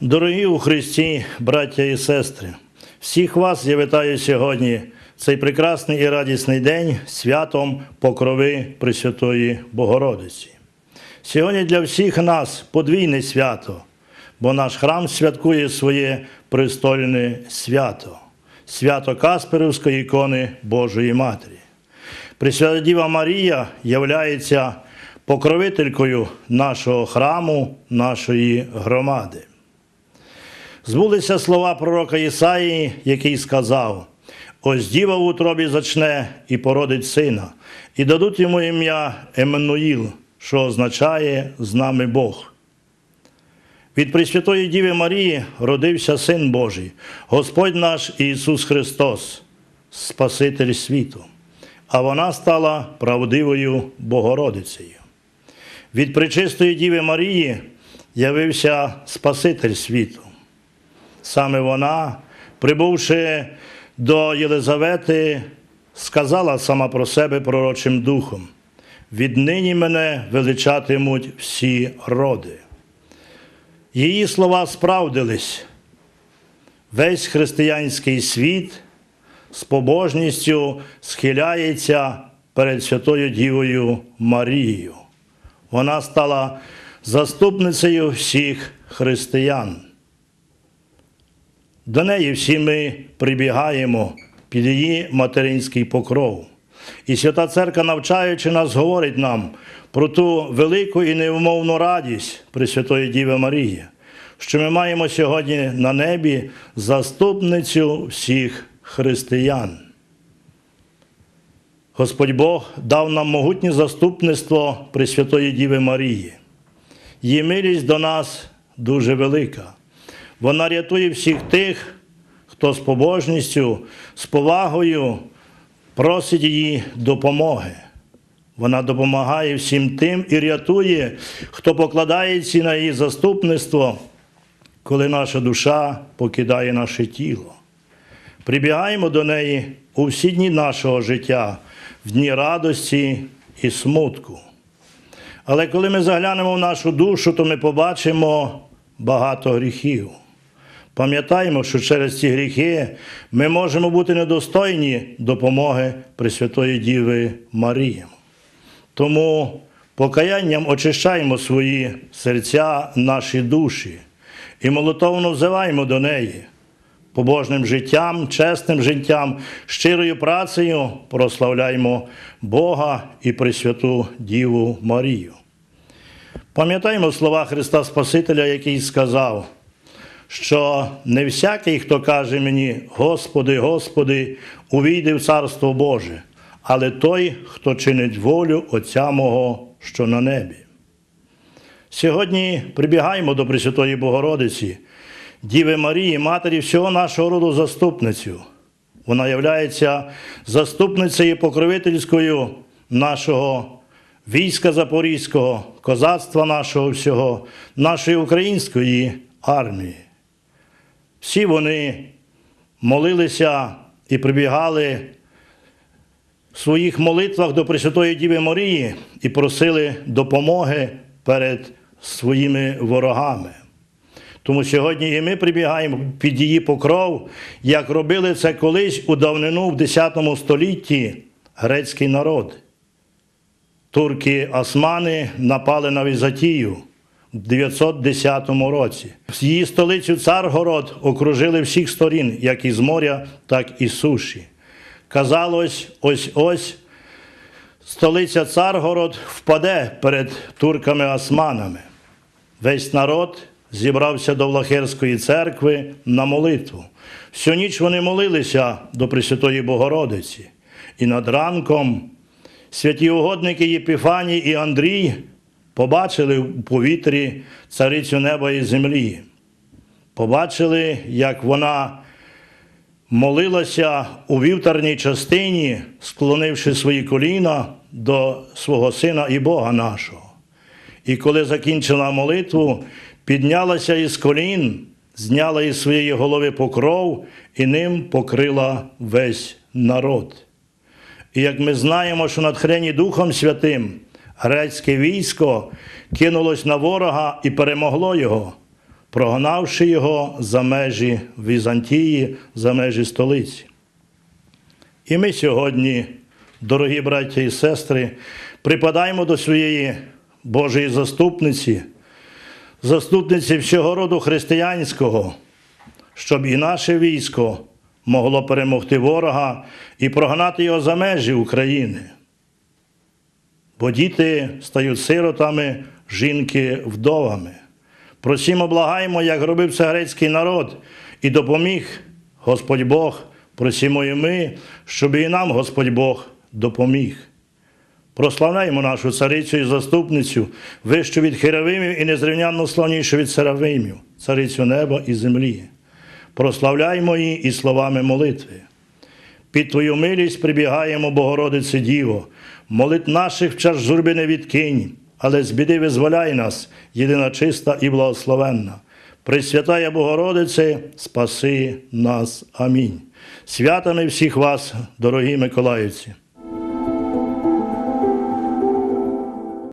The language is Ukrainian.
Дорогі у Христі, браття і сестри, всіх вас я вітаю сьогодні. Цей прекрасний і радісний день святом покрови Пресвятої Богородиці. Сьогодні для всіх нас подвійне свято, бо наш храм святкує своє престольне свято, свято Касперівської ікони Божої Матері. Пресвята Діва Марія являється покровителькою нашого храму, нашої громади збулися слова пророка Ісаї, який сказав: Ось діва в утробі зачне і породить сина, і дадуть йому ім'я Еммануїл, що означає з нами Бог. Від Пресвятої Діви Марії родився Син Божий, Господь наш Ісус Христос, Спаситель світу, а вона стала правдивою Богородицею. Від пречистої Діви Марії явився Спаситель світу, саме вона, прибувши до Єлизавети, сказала сама про себе пророчим духом: віднині мене величатимуть всі роди. Її слова справдились. Весь християнський світ з побожністю схиляється перед Святою Дівою Марією. Вона стала заступницею всіх християн. До неї всі ми прибігаємо під її материнський покров. І свята Церква, навчаючи нас, говорить нам про ту велику і невмовну радість Пресвятої Діви Марії, що ми маємо сьогодні на небі заступницю всіх християн. Господь Бог дав нам могутнє заступництво Пресвятої Діви Марії. Її милість до нас дуже велика. Вона рятує всіх тих, хто з побожністю, з повагою просить її допомоги. Вона допомагає всім тим і рятує, хто покладається на її заступництво, коли наша душа покидає наше тіло. Прибігаємо до неї у всі дні нашого життя, в дні радості і смутку. Але коли ми заглянемо в нашу душу, то ми побачимо багато гріхів. Пам'ятаємо, що через ці гріхи ми можемо бути недостойні допомоги Пресвятої Діви Марії. Тому покаянням очищаємо свої серця, наші душі і молитовно взиваємо до неї, побожним життям, чесним життям, щирою працею прославляємо Бога і Пресвяту Діву Марію. Пам'ятаємо слова Христа Спасителя, який сказав що не всякий, хто каже мені, Господи, Господи, увійде в Царство Боже, але той, хто чинить волю Отця Мого, що на небі. Сьогодні прибігаємо до Пресвятої Богородиці, Діви Марії, Матері всього нашого роду заступницю. Вона являється заступницею покровительською нашого війська Запорізького, козацтва нашого всього, нашої української армії. Всі вони молилися і прибігали в своїх молитвах до Пресвятої Діви Марії і просили допомоги перед своїми ворогами. Тому сьогодні і ми прибігаємо під її покров, як робили це колись у давнину в X столітті грецький народ. Турки османи напали на Візатію. 910 році. Її столицю Царгород окружили всіх сторін, як із моря, так і суші. Казалось, ось ось столиця Царгород впаде перед турками-османами. Весь народ зібрався до Влахерської церкви на молитву. Всю ніч вони молилися до Пресвятої Богородиці. І над ранком святі угодники Єпіфаній і Андрій побачили в повітрі царицю неба і землі. Побачили, як вона молилася у вівтарній частині, склонивши свої коліна до свого сина і Бога нашого. І коли закінчила молитву, піднялася із колін, зняла із своєї голови покров і ним покрила весь народ. І як ми знаємо, що натхнені Духом Святим Грецьке військо кинулось на ворога і перемогло його, прогнавши його за межі Візантії, за межі столиці. І ми сьогодні, дорогі браття і сестри, припадаємо до своєї Божої заступниці, заступниці всього роду християнського, щоб і наше військо могло перемогти ворога і прогнати його за межі України бо діти стають сиротами, жінки вдовами. Просімо, благаємо, як робив це грецький народ, і допоміг Господь Бог, просімо і ми, щоб і нам Господь Бог допоміг. Прославляємо нашу царицю і заступницю, вищу від херовимів і незрівнянно славнішу від серафимів, царицю неба і землі. Прославляємо її і словами молитви. Під Твою милість прибігаємо, Богородице Діво, молит наших в час журби не відкинь, але з біди визволяй нас, єдина чиста і благословенна. Пресвятая Богородице, спаси нас. Амінь. Святами всіх вас, дорогі миколаївці!